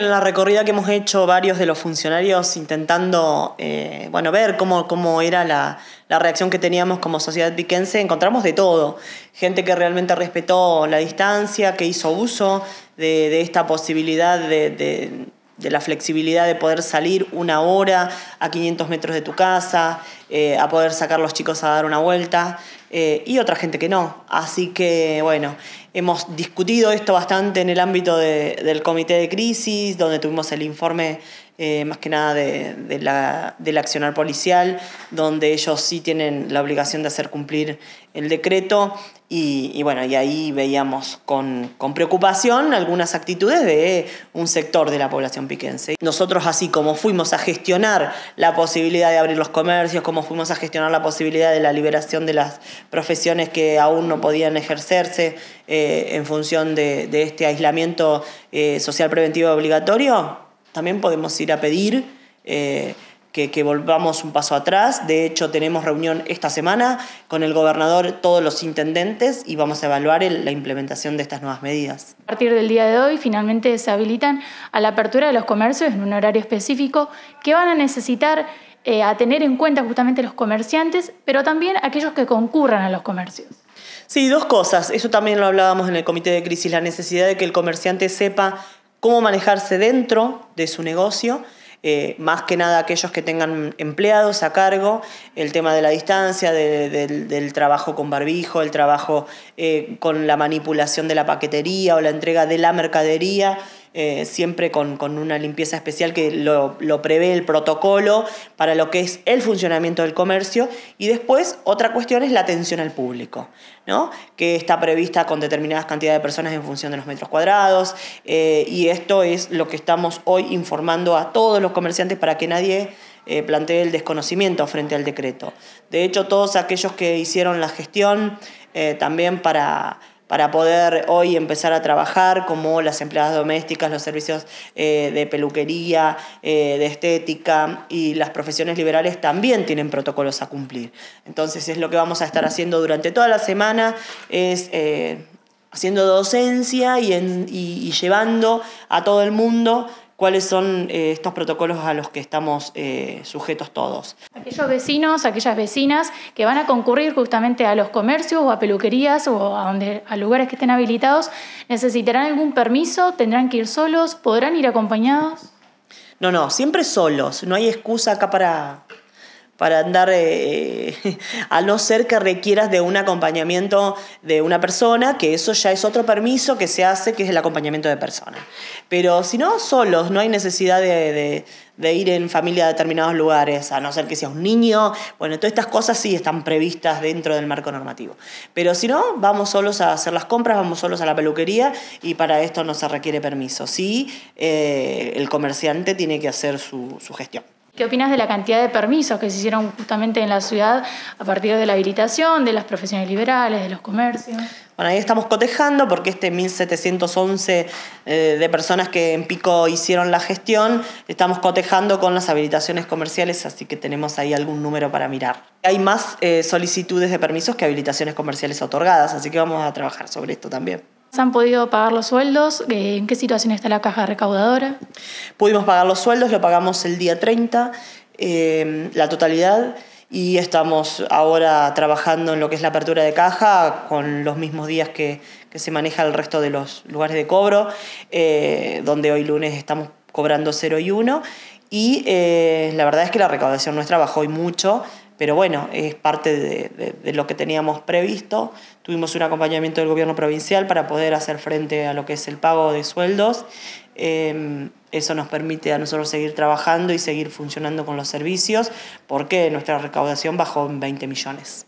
En la recorrida que hemos hecho varios de los funcionarios intentando eh, bueno, ver cómo, cómo era la, reacción que teníamos como sociedad piquense, encontramos de todo. Gente que realmente respetó la distancia, que hizo uso de, esta posibilidad de, de, la flexibilidad de poder salir una hora a 500 metros de tu casa, eh, a poder sacar los chicos a dar una vuelta eh, y otra gente que no. Así que bueno, hemos discutido esto bastante en el ámbito de, del comité de crisis, donde tuvimos el informe eh, más que nada de, la, del accionar policial, donde ellos sí tienen la obligación de hacer cumplir el decreto. Y, y bueno, y ahí veíamos con, con, preocupación algunas actitudes de un sector de la población piquense. Nosotros así como fuimos a gestionar la posibilidad de abrir los comercios, como fuimos a gestionar la posibilidad de la liberación de las profesiones que aún no podían ejercerse eh, en función de, este aislamiento eh, social preventivo obligatorio, también podemos ir a pedir eh, que, volvamos un paso atrás. De hecho, tenemos reunión esta semana con el gobernador, todos los intendentes y vamos a evaluar la implementación de estas nuevas medidas. A partir del día de hoy, finalmente se habilitan a la apertura de los comercios en un horario específico que van a necesitar eh, a tener en cuenta justamente los comerciantes, pero también aquellos que concurran a los comercios. Sí, dos cosas. Eso también lo hablábamos en el comité de crisis, la necesidad de que el comerciante sepa cómo manejarse dentro de su negocio eh, más que nada aquellos que tengan empleados a cargo, el tema de la distancia, del, trabajo con barbijo, el trabajo eh, con la manipulación de la paquetería o la entrega de la mercadería. Eh, siempre con, una limpieza especial que lo, prevé el protocolo para lo que es el funcionamiento del comercio. Y después, otra cuestión es la atención al público, ¿no? que está prevista con determinadas cantidades de personas en función de los metros cuadrados. Eh, y esto es lo que estamos hoy informando a todos los comerciantes para que nadie eh, plantee el desconocimiento frente al decreto. De hecho, todos aquellos que hicieron la gestión también para para poder hoy empezar a trabajar, como las empleadas domésticas, los servicios eh, de peluquería, eh, de estética y las profesiones liberales también tienen protocolos a cumplir. Entonces es lo que vamos a estar haciendo durante toda la semana, es eh, haciendo docencia y llevando a todo el mundo cuáles son eh, estos protocolos a los que estamos eh, sujetos todos. Aquellos vecinos, aquellas vecinas que van a concurrir justamente a los comercios o a peluquerías o a, donde, a lugares que estén habilitados, ¿necesitarán algún permiso? ¿Tendrán que ir solos? ¿Podrán ir acompañados? No, no, siempre solos. No hay excusa acá para, para andar, eh, a no ser que requieras de un acompañamiento de una persona, que eso ya es otro permiso que se hace, que es el acompañamiento de personas. Pero si no, solos, no hay necesidad de, ir en familia a determinados lugares, a no ser que sea un niño. Bueno, todas estas cosas sí están previstas dentro del marco normativo. Pero si no, vamos solos a hacer las compras, vamos solos a la peluquería y para esto no se requiere permiso. Sí, eh, el comerciante tiene que hacer su gestión. ¿Qué opinas de la cantidad de permisos que se hicieron justamente en la ciudad a partir de la habilitación, de las profesiones liberales, de los comercios? Bueno, ahí estamos cotejando porque este 1711 eh, de personas que en pico hicieron la gestión, estamos cotejando con las habilitaciones comerciales, así que tenemos ahí algún número para mirar. Hay más eh, solicitudes de permisos que habilitaciones comerciales otorgadas, así que vamos a trabajar sobre esto también. ¿Se han podido pagar los sueldos? Eh, ¿En qué situación está la caja recaudadora? Pudimos pagar los sueldos, lo pagamos el día 30, eh, la totalidad, y estamos ahora trabajando en lo que es la apertura de caja con los mismos días que, se maneja el resto de los lugares de cobro, eh, donde hoy lunes estamos cobrando 0 y 1. Y la verdad es que la recaudación nuestra bajó y mucho. Pero bueno, es parte de, lo que teníamos previsto. Tuvimos un acompañamiento del gobierno provincial para poder hacer frente a lo que es el pago de sueldos. Em, eso nos permite a nosotros seguir trabajando y seguir funcionando con los servicios porque nuestra recaudación bajó en 20 millones.